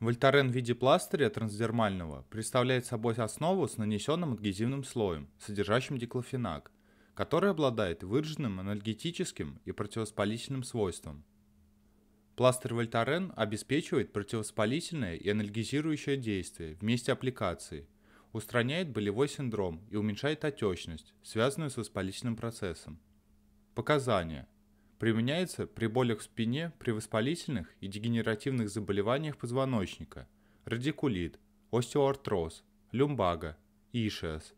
Вольтарен в виде пластыря трансдермального представляет собой основу с нанесенным адгезивным слоем, содержащим диклофенак, который обладает выраженным анальгетическим и противоспалительным свойством. Пластырь Вольтарен обеспечивает противовоспалительное и анальгезирующее действие вместе аппликации, устраняет болевой синдром и уменьшает отечность, связанную с воспалительным процессом. Показания – Применяется при болях в спине, при воспалительных и дегенеративных заболеваниях позвоночника, радикулит, остеоартроз, люмбага, ишиас,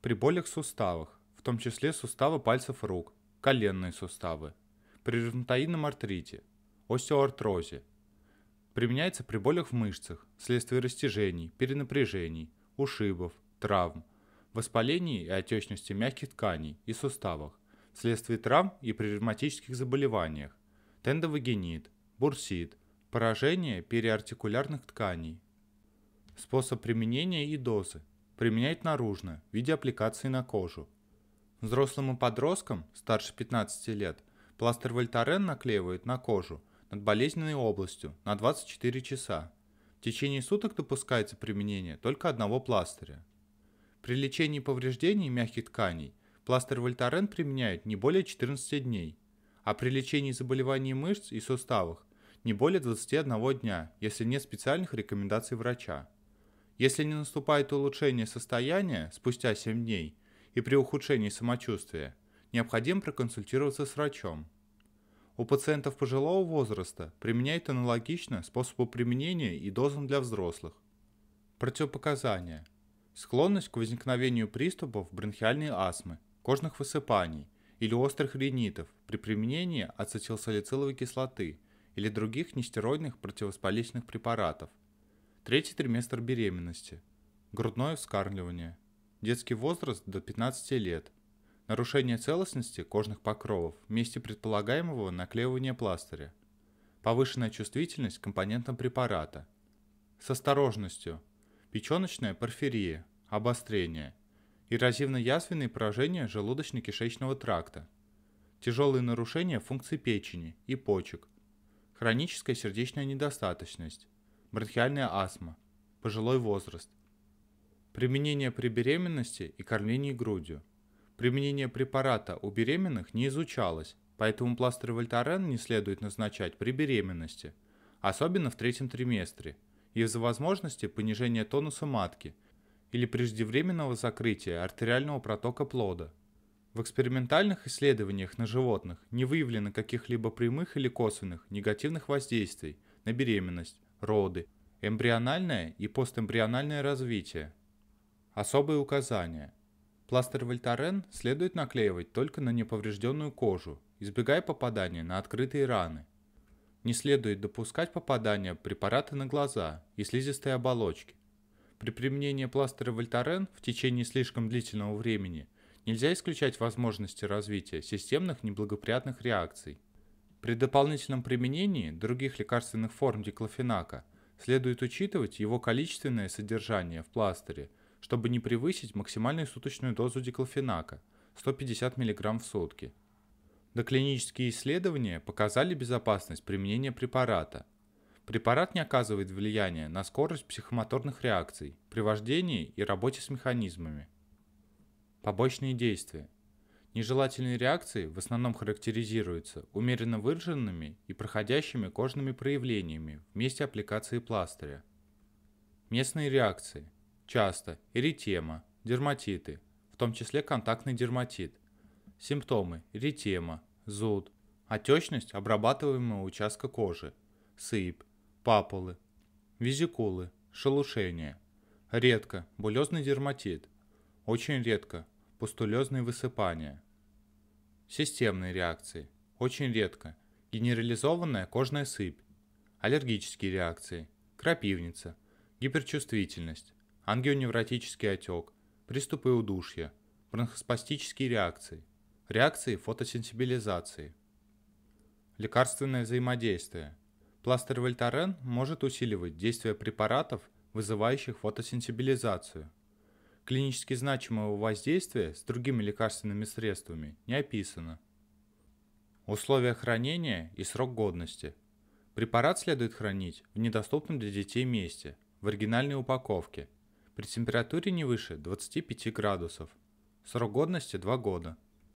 при болях в суставах, в том числе суставы пальцев рук, коленные суставы, при ревматоидном артрите, остеоартрозе. Применяется при болях в мышцах, вследствие растяжений, перенапряжений, ушибов, травм, воспалении и отечности мягких тканей и суставах, вследствие травм и при ревматических заболеваниях, тендовагенит, бурсит, поражение периартикулярных тканей. Способ применения и дозы. Применять наружно, в виде аппликации на кожу. Взрослым и подросткам старше 15 лет пластырь Вольтарен наклеивают на кожу над болезненной областью на 24 часа. В течение суток допускается применение только одного пластыря. При лечении повреждений мягких тканей Пластырь Вольтарен применяют не более 14 дней, а при лечении заболеваний мышц и суставах не более 21 дня, если нет специальных рекомендаций врача. Если не наступает улучшение состояния спустя 7 дней и при ухудшении самочувствия, необходимо проконсультироваться с врачом. У пациентов пожилого возраста применяют аналогично способу применения и дозам для взрослых. Противопоказания. Склонность к возникновению приступов бронхиальной астмы – кожных высыпаний или острых ринитов при применении ацетилсалициловой кислоты или других нестероидных противовоспалительных препаратов. Третий триместр беременности. Грудное вскармливание. Детский возраст до 15 лет. Нарушение целостности кожных покровов в месте предполагаемого наклеивания пластыря. Повышенная чувствительность к компонентам препарата. С осторожностью. Печеночная порфирия, обострение – эрозивно-язвенные поражения желудочно-кишечного тракта, тяжелые нарушения функций печени и почек, хроническая сердечная недостаточность, бронхиальная астма, пожилой возраст. Применение при беременности и кормлении грудью. Применение препарата у беременных не изучалось, поэтому пластырь Вольтарен не следует назначать при беременности, особенно в третьем триместре, и из-за возможности понижения тонуса матки – или преждевременного закрытия артериального протока плода. В экспериментальных исследованиях на животных не выявлено каких-либо прямых или косвенных негативных воздействий на беременность, роды, эмбриональное и постэмбриональное развитие. Особые указания. Пластырь Вольтарен следует наклеивать только на неповрежденную кожу, избегая попадания на открытые раны. Не следует допускать попадания препарата на глаза и слизистые оболочки, при применении пластыря Вольтарен в течение слишком длительного времени нельзя исключать возможности развития системных неблагоприятных реакций. При дополнительном применении других лекарственных форм диклофенака следует учитывать его количественное содержание в пластыре, чтобы не превысить максимальную суточную дозу диклофенака – 150 мг в сутки. Доклинические исследования показали безопасность применения препарата – Препарат не оказывает влияния на скорость психомоторных реакций при вождении и работе с механизмами. Побочные действия. Нежелательные реакции в основном характеризируются умеренно выраженными и проходящими кожными проявлениями в месте аппликации пластыря. Местные реакции. Часто эритема, дерматиты, в том числе контактный дерматит. Симптомы – эритема, зуд, отечность а обрабатываемого участка кожи, сыпь, папулы, визикулы, шелушение. Редко булезный дерматит. Очень редко пустулезные высыпания. Системные реакции. Очень редко генерализованная кожная сыпь. Аллергические реакции. Крапивница. Гиперчувствительность. Ангионевротический отек. Приступы удушья. Бронхоспастические реакции. Реакции фотосенсибилизации. Лекарственное взаимодействие – Пластырь Вольтарен может усиливать действие препаратов, вызывающих фотосенсибилизацию. Клинически значимого воздействия с другими лекарственными средствами не описано. Условия хранения и срок годности. Препарат следует хранить в недоступном для детей месте, в оригинальной упаковке, при температуре не выше 25 градусов. Срок годности 2 года.